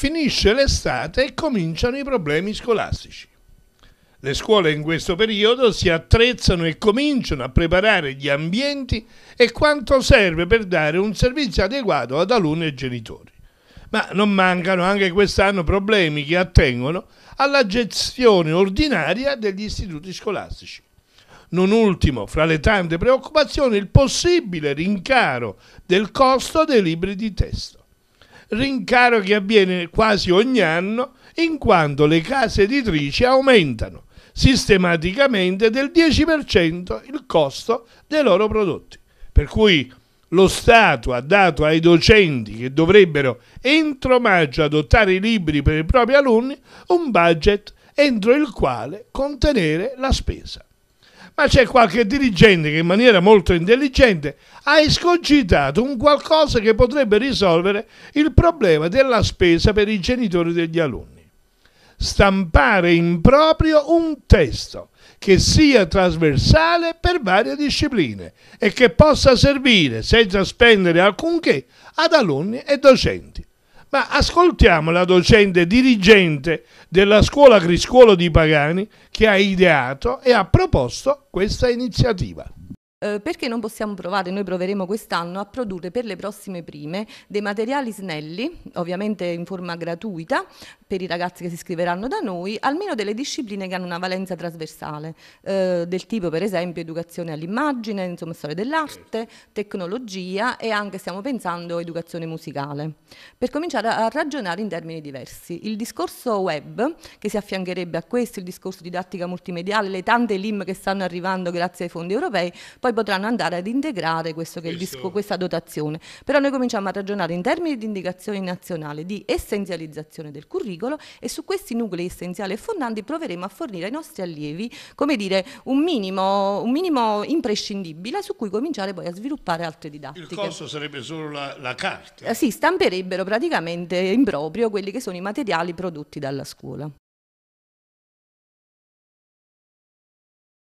Finisce l'estate e cominciano i problemi scolastici. Le scuole in questo periodo si attrezzano e cominciano a preparare gli ambienti e quanto serve per dare un servizio adeguato ad alunni e genitori. Ma non mancano anche quest'anno problemi che attengono alla gestione ordinaria degli istituti scolastici. Non ultimo, fra le tante preoccupazioni, il possibile rincaro del costo dei libri di testo rincaro che avviene quasi ogni anno in quanto le case editrici aumentano sistematicamente del 10% il costo dei loro prodotti. Per cui lo Stato ha dato ai docenti che dovrebbero entro maggio adottare i libri per i propri alunni un budget entro il quale contenere la spesa ma c'è qualche dirigente che in maniera molto intelligente ha escogitato un qualcosa che potrebbe risolvere il problema della spesa per i genitori degli alunni. Stampare in proprio un testo che sia trasversale per varie discipline e che possa servire, senza spendere alcunché, ad alunni e docenti. Ma ascoltiamo la docente dirigente della scuola Griscuolo di Pagani che ha ideato e ha proposto questa iniziativa. Eh, perché non possiamo provare, noi proveremo quest'anno a produrre per le prossime prime dei materiali snelli, ovviamente in forma gratuita, per i ragazzi che si iscriveranno da noi, almeno delle discipline che hanno una valenza trasversale, eh, del tipo per esempio educazione all'immagine, insomma storia dell'arte, certo. tecnologia e anche stiamo pensando educazione musicale. Per cominciare a ragionare in termini diversi, il discorso web che si affiancherebbe a questo, il discorso didattica multimediale, le tante LIM che stanno arrivando grazie ai fondi europei, poi potranno andare ad integrare disco, questa dotazione. Però noi cominciamo a ragionare in termini di indicazione nazionale, di essenzializzazione del curriculum e su questi nuclei essenziali e fondanti proveremo a fornire ai nostri allievi, come dire, un minimo, un minimo imprescindibile su cui cominciare poi a sviluppare altre didattiche. Il costo sarebbe solo la, la carta? Eh, sì, stamperebbero praticamente in proprio quelli che sono i materiali prodotti dalla scuola.